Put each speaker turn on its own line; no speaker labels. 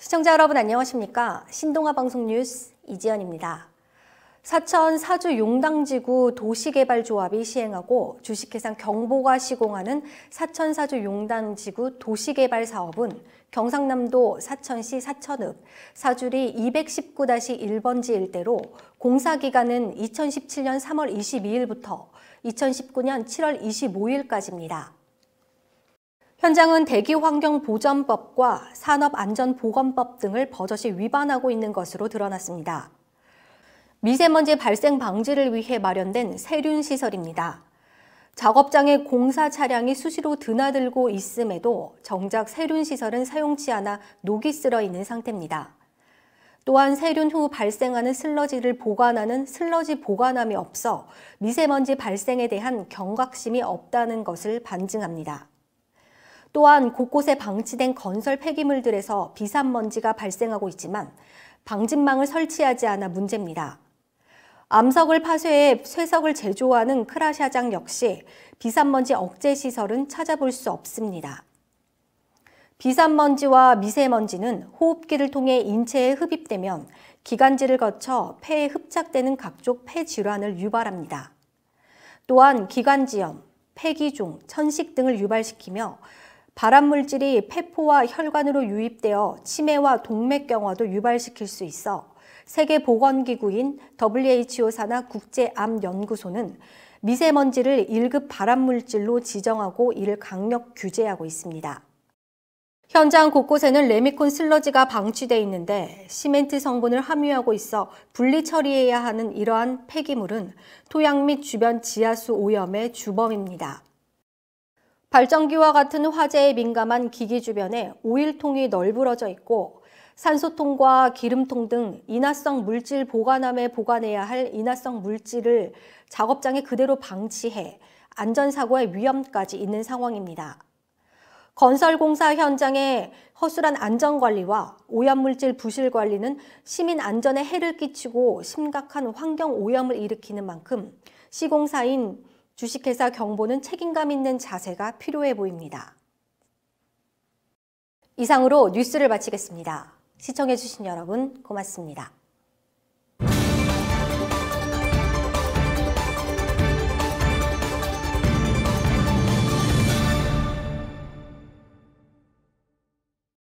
시청자 여러분 안녕하십니까? 신동아 방송 뉴스 이지연입니다. 사천 사주 용당지구 도시개발조합이 시행하고 주식회상 경보가 시공하는 사천 사주 용당지구 도시개발 사업은 경상남도 사천시 사천읍 사주리 219-1번지 일대로 공사기간은 2017년 3월 22일부터 2019년 7월 25일까지입니다. 현장은 대기환경보전법과 산업안전보건법 등을 버젓이 위반하고 있는 것으로 드러났습니다. 미세먼지 발생 방지를 위해 마련된 세륜 시설입니다. 작업장에 공사 차량이 수시로 드나들고 있음에도 정작 세륜 시설은 사용치 않아 녹이 쓸어 있는 상태입니다. 또한 세륜 후 발생하는 슬러지를 보관하는 슬러지 보관함이 없어 미세먼지 발생에 대한 경각심이 없다는 것을 반증합니다. 또한 곳곳에 방치된 건설 폐기물들에서 비산 먼지가 발생하고 있지만 방진망을 설치하지 않아 문제입니다. 암석을 파쇄해 쇠석을 제조하는 크라샤장 역시 비산먼지 억제 시설은 찾아볼 수 없습니다. 비산먼지와 미세먼지는 호흡기를 통해 인체에 흡입되면 기관지를 거쳐 폐에 흡착되는 각종 폐 질환을 유발합니다. 또한 기관지염, 폐기종, 천식 등을 유발시키며 발암물질이 폐포와 혈관으로 유입되어 치매와 동맥경화도 유발시킬 수 있어 세계보건기구인 WHO사나 국제암연구소는 미세먼지를 1급 발암물질로 지정하고 이를 강력 규제하고 있습니다. 현장 곳곳에는 레미콘 슬러지가 방치돼 있는데 시멘트 성분을 함유하고 있어 분리 처리해야 하는 이러한 폐기물은 토양 및 주변 지하수 오염의 주범입니다. 발전기와 같은 화재에 민감한 기기 주변에 오일통이 널브러져 있고 산소통과 기름통 등 인화성 물질 보관함에 보관해야 할 인화성 물질을 작업장에 그대로 방치해 안전사고의 위험까지 있는 상황입니다. 건설공사 현장의 허술한 안전관리와 오염물질 부실관리는 시민 안전에 해를 끼치고 심각한 환경오염을 일으키는 만큼 시공사인 주식회사 경보는 책임감 있는 자세가 필요해 보입니다. 이상으로 뉴스를 마치겠습니다. 시청해주신 여러분 고맙습니다.